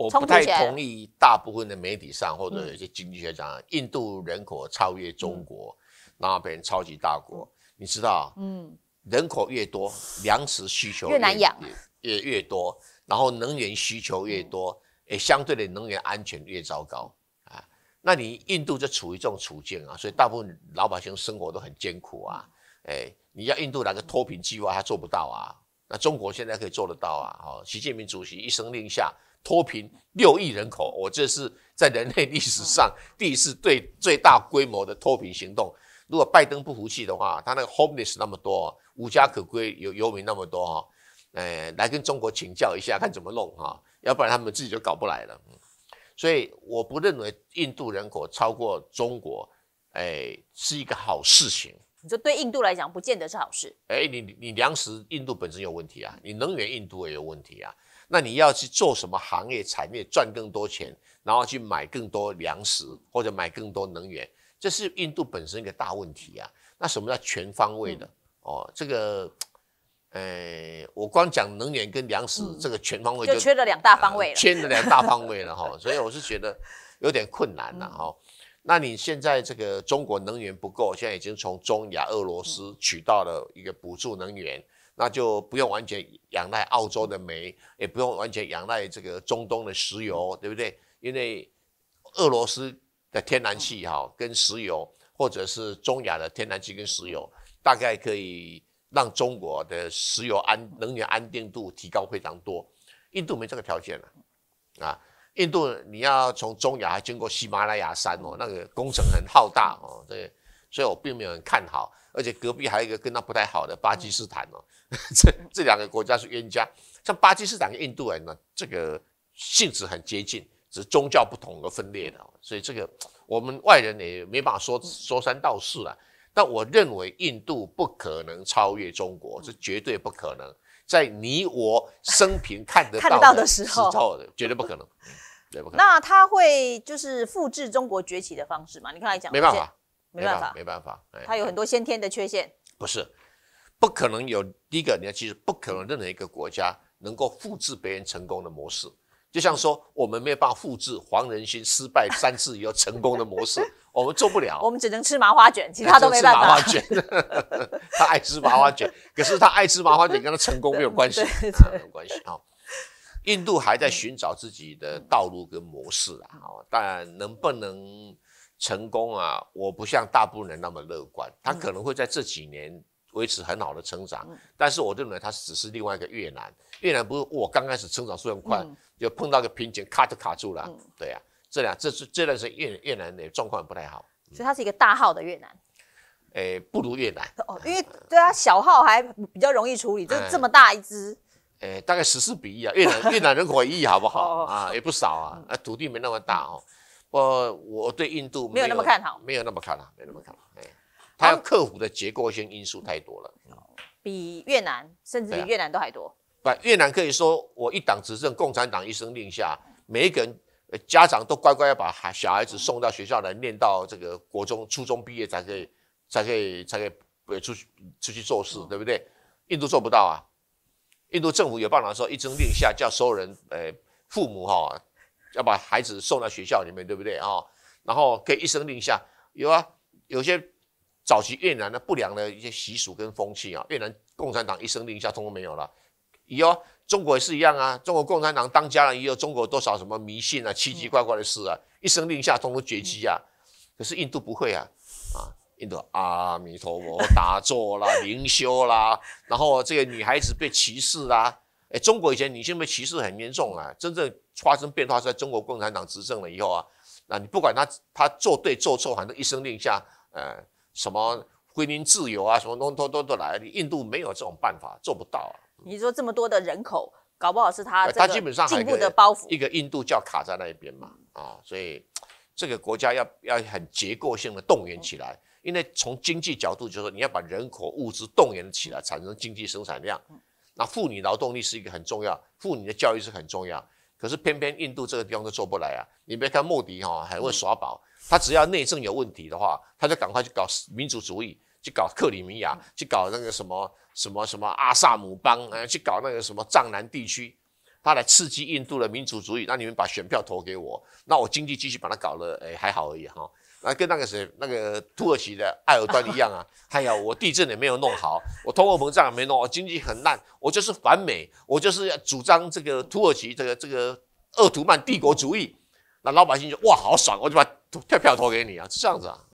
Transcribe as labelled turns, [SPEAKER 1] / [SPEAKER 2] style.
[SPEAKER 1] 我不太同意，大部分的媒体上或者有些经济学家讲，印度人口超越中国，然后变成超级大国，你知道？嗯。人口越多，粮食需求越难养，越越多，然后能源需求越多，哎，相对的能源安全越糟糕啊。那你印度就处于这种处境啊，所以大部分老百姓生活都很艰苦啊。哎，你要印度来个脱贫计划，他做不到啊。那中国现在可以做得到啊！哦，习近平主席一声令下。脱贫六亿人口，我这是在人类历史上第一次最最大规模的脱贫行动。如果拜登不服气的话，他那个 homeless 那么多，无家可归游游民那么多哈，呃，来跟中国请教一下，看怎么弄哈，要不然他们自己就搞不来了。所以我不认为印度人口超过中国，哎，是一个好事情。
[SPEAKER 2] 你说对印度来讲，不见得是好事。
[SPEAKER 1] 哎，你你粮食印度本身有问题啊，你能源印度也有问题啊。那你要去做什么行业产业赚更多钱，然后去买更多粮食或者买更多能源，这是印度本身一个大问题啊。那什么叫全方位的？哦，这个，呃，我光讲能源跟粮食，这个全方位就缺
[SPEAKER 2] 了两大方位了，缺
[SPEAKER 1] 了两大方位了哈。所以我是觉得有点困难了哈。那你现在这个中国能源不够，现在已经从中亚、俄罗斯取到了一个补助能源。那就不用完全仰赖澳洲的煤，也不用完全仰赖这个中东的石油，对不对？因为俄罗斯的天然气哈跟石油，或者是中亚的天然气跟石油，大概可以让中国的石油安能源安定度提高非常多。印度没这个条件了啊！印度你要从中亚经过喜马拉雅山哦，那个工程很浩大哦，对。所以我并没有很看好，而且隔壁还有一个跟他不太好的巴基斯坦哦，这这两个国家是冤家。像巴基斯坦跟印度人呢，这个性质很接近，只是宗教不同而分裂的。所以这个我们外人也没办法说说三道四了。但我认为印度不可能超越中国，是绝对不可能。在你我生平 看得到的到的时候，绝对不可能。那
[SPEAKER 2] 他会就是复制中国崛起的方式吗？你刚才讲没办法。没办法，
[SPEAKER 1] 没办法，哎，他有
[SPEAKER 2] 很多先天的缺陷。
[SPEAKER 1] 不是，不可能有第一个。你看，其实不可能任何一个国家能够复制别人成功的模式。就像说，我们没有办法复制黄仁勋失败三次以后成功的模式，我们做不了。我
[SPEAKER 2] 们只能吃麻花卷，其他都没办法。
[SPEAKER 1] 他爱吃麻花卷，可是他爱吃麻花卷跟他成功没有关系，没有关系啊。印度还在寻找自己的道路跟模式啊，但能不能？成功啊！我不像大部分人那么乐观，他可能会在这几年维持很好的成长，但是我认为他只是另外一个越南。越南不是我刚开始成长速度快，就碰到个瓶颈，卡就卡住了。对呀，这两这是这段时间越越南的状况不太好。
[SPEAKER 2] 所以它是一个大号的越南，
[SPEAKER 1] 诶，不如越南
[SPEAKER 2] 哦，因为对啊，小号还比较容易处理，就这么大一只，
[SPEAKER 1] 诶，大概十四比一啊，越南越南人口一亿好不好啊，也不少啊，啊，土地没那么大哦。我我对印度没有那么看好，没有那么看好，没那么看好。哎，他要克服的结构性因素太多了，
[SPEAKER 2] 比越南甚至比越南都还多。
[SPEAKER 1] 不，越南可以说我一党执政，共产党一声令下，每一个人家长都乖乖要把孩小孩子送到学校来，念到这个国中、初中毕业才可以，才可以才可以出去出去做事，对不对？印度做不到啊。印度政府有办法说，一声令下叫所有人，呃，父母哈。要把孩子送到学校里面，对不对啊？然后可以一声令下，有啊，有些早期越南的不良的一些习俗跟风气啊，越南共产党一声令下，通通没有了。有中国也是一样啊，中国共产党当家了也有中国多少什么迷信啊、奇奇怪怪的事啊，一声令下，通通绝迹啊。可是印度不会啊，啊，印度阿弥陀佛打坐啦、灵修啦，然后这个女孩子被歧视啦，哎，中国以前女性被歧视很严重啊，真正。发生变化，在中国共产党执政了以后啊，那你不管他他做对做错，反正一声令下，呃，什么婚姻自由啊，什么东东都都来。印度没有这种办法，做不到。
[SPEAKER 2] 你说这么多的人口，搞不好是他他基本上的包袱，一
[SPEAKER 1] 个印度教卡在那边嘛啊，所以这个国家要要很结构性的动员起来，因为从经济角度就是说，你要把人口物资动员起来，产生经济生产量。那妇女劳动力是一个很重要，妇女的教育是很重要。可是偏偏印度这个地方都做不来啊！你别看莫迪哈还会耍宝，他只要内政有问题的话，他就赶快去搞民族主义，去搞克里米亚，去搞那个什么什么什么阿萨姆邦，呃，去搞那个什么藏南地区，他来刺激印度的民族主义，让你们把选票投给我，那我经济继续把它搞了，哎，还好而已哈。那跟那个谁，那个土耳其的埃尔多一样啊！哎呀，我地震也没有弄好，我通货膨胀也没弄，经济很烂，我就是反美，我就是要主张这个土耳其这个这个鄂图曼帝国主义。那老百姓就哇，好爽！”我就把票票投给你啊，是这样子啊。